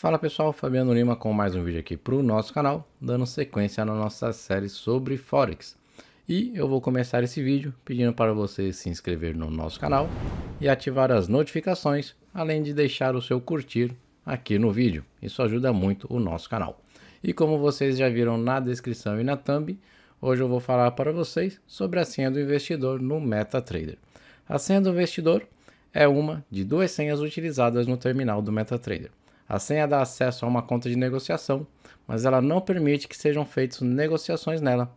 Fala pessoal, Fabiano Lima com mais um vídeo aqui para o nosso canal, dando sequência na nossa série sobre Forex. E eu vou começar esse vídeo pedindo para você se inscrever no nosso canal e ativar as notificações, além de deixar o seu curtir aqui no vídeo. Isso ajuda muito o nosso canal. E como vocês já viram na descrição e na thumb, hoje eu vou falar para vocês sobre a senha do investidor no MetaTrader. A senha do investidor é uma de duas senhas utilizadas no terminal do MetaTrader. A senha dá acesso a uma conta de negociação, mas ela não permite que sejam feitas negociações nela.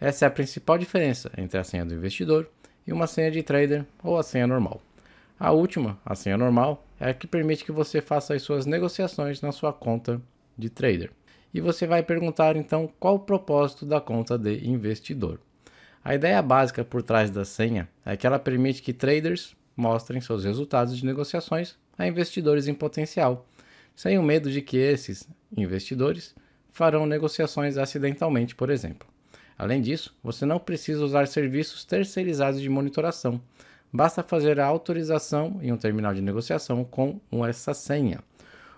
Essa é a principal diferença entre a senha do investidor e uma senha de trader ou a senha normal. A última, a senha normal, é a que permite que você faça as suas negociações na sua conta de trader. E você vai perguntar então qual o propósito da conta de investidor. A ideia básica por trás da senha é que ela permite que traders mostrem seus resultados de negociações a investidores em potencial, sem o medo de que esses investidores farão negociações acidentalmente, por exemplo. Além disso, você não precisa usar serviços terceirizados de monitoração. Basta fazer a autorização em um terminal de negociação com essa senha.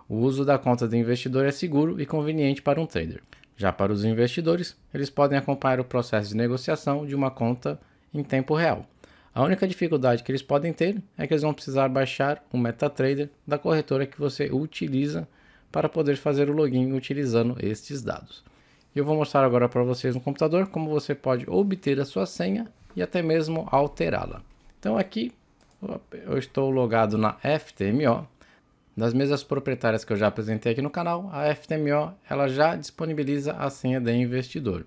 O uso da conta do investidor é seguro e conveniente para um trader. Já para os investidores, eles podem acompanhar o processo de negociação de uma conta em tempo real. A única dificuldade que eles podem ter é que eles vão precisar baixar o MetaTrader da corretora que você utiliza para poder fazer o login utilizando estes dados. Eu vou mostrar agora para vocês no computador como você pode obter a sua senha e até mesmo alterá-la. Então aqui eu estou logado na FTMO. Das mesas proprietárias que eu já apresentei aqui no canal, a FTMO ela já disponibiliza a senha de investidor.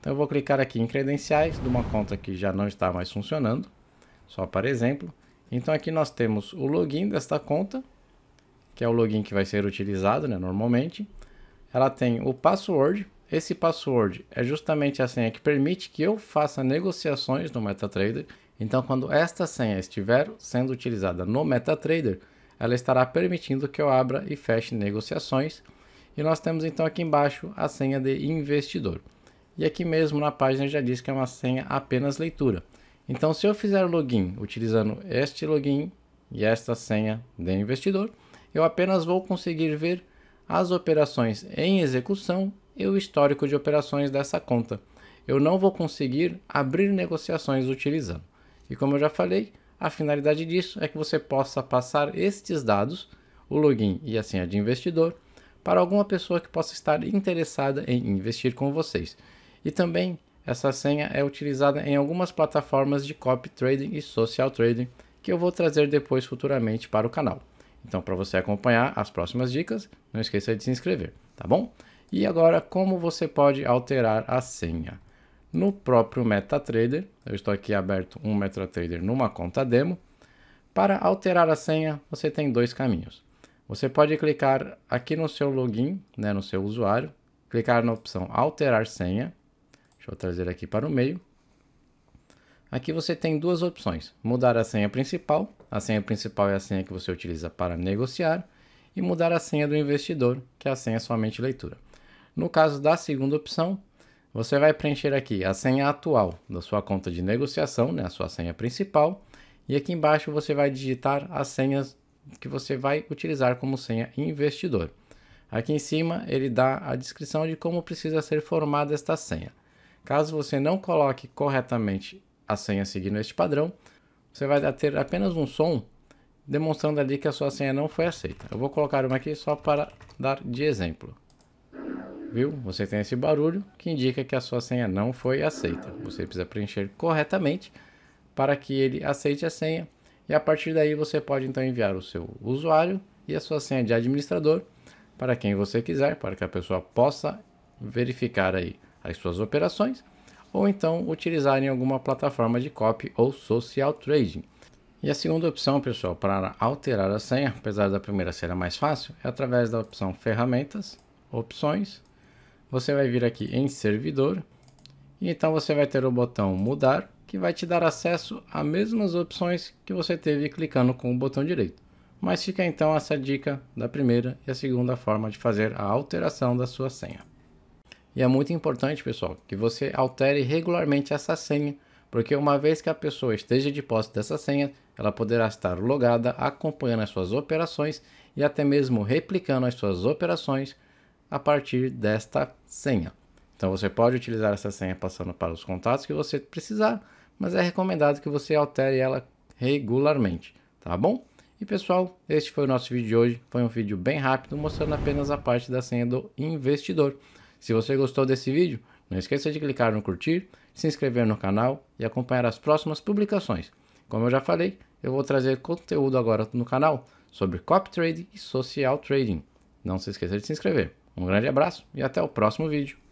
Então eu vou clicar aqui em credenciais de uma conta que já não está mais funcionando, só para exemplo. Então aqui nós temos o login desta conta, que é o login que vai ser utilizado né, normalmente. Ela tem o password. Esse password é justamente a senha que permite que eu faça negociações no MetaTrader. Então quando esta senha estiver sendo utilizada no MetaTrader, ela estará permitindo que eu abra e feche negociações. E nós temos então aqui embaixo a senha de investidor. E aqui mesmo na página já diz que é uma senha apenas leitura. Então, se eu fizer o login utilizando este login e esta senha de investidor, eu apenas vou conseguir ver as operações em execução e o histórico de operações dessa conta. Eu não vou conseguir abrir negociações utilizando. E como eu já falei, a finalidade disso é que você possa passar estes dados, o login e a senha de investidor, para alguma pessoa que possa estar interessada em investir com vocês. E também essa senha é utilizada em algumas plataformas de copy trading e social trading que eu vou trazer depois futuramente para o canal. Então, para você acompanhar as próximas dicas, não esqueça de se inscrever, tá bom? E agora, como você pode alterar a senha? No próprio MetaTrader, eu estou aqui aberto um MetaTrader numa conta demo. Para alterar a senha, você tem dois caminhos. Você pode clicar aqui no seu login, né, no seu usuário, clicar na opção alterar senha Deixa eu trazer aqui para o meio. Aqui você tem duas opções: mudar a senha principal. A senha principal é a senha que você utiliza para negociar e mudar a senha do investidor, que é a senha é somente leitura. No caso da segunda opção, você vai preencher aqui a senha atual da sua conta de negociação, né, a sua senha principal, e aqui embaixo você vai digitar as senhas que você vai utilizar como senha investidor. Aqui em cima ele dá a descrição de como precisa ser formada esta senha. Caso você não coloque corretamente a senha seguindo este padrão, você vai ter apenas um som demonstrando ali que a sua senha não foi aceita. Eu vou colocar uma aqui só para dar de exemplo. Viu? Você tem esse barulho que indica que a sua senha não foi aceita. Você precisa preencher corretamente para que ele aceite a senha e a partir daí você pode então enviar o seu usuário e a sua senha de administrador para quem você quiser, para que a pessoa possa verificar aí as suas operações, ou então utilizarem alguma plataforma de copy ou social trading. E a segunda opção, pessoal, para alterar a senha, apesar da primeira ser a mais fácil, é através da opção Ferramentas, Opções. Você vai vir aqui em Servidor e então você vai ter o botão Mudar, que vai te dar acesso às mesmas opções que você teve clicando com o botão direito. Mas fica então essa dica da primeira e a segunda forma de fazer a alteração da sua senha. E é muito importante, pessoal, que você altere regularmente essa senha, porque uma vez que a pessoa esteja de posse dessa senha, ela poderá estar logada acompanhando as suas operações e até mesmo replicando as suas operações a partir desta senha. Então você pode utilizar essa senha passando para os contatos que você precisar, mas é recomendado que você altere ela regularmente, tá bom? E pessoal, este foi o nosso vídeo de hoje. Foi um vídeo bem rápido mostrando apenas a parte da senha do investidor. Se você gostou desse vídeo, não esqueça de clicar no curtir, se inscrever no canal e acompanhar as próximas publicações. Como eu já falei, eu vou trazer conteúdo agora no canal sobre copy trading e social trading. Não se esqueça de se inscrever. Um grande abraço e até o próximo vídeo.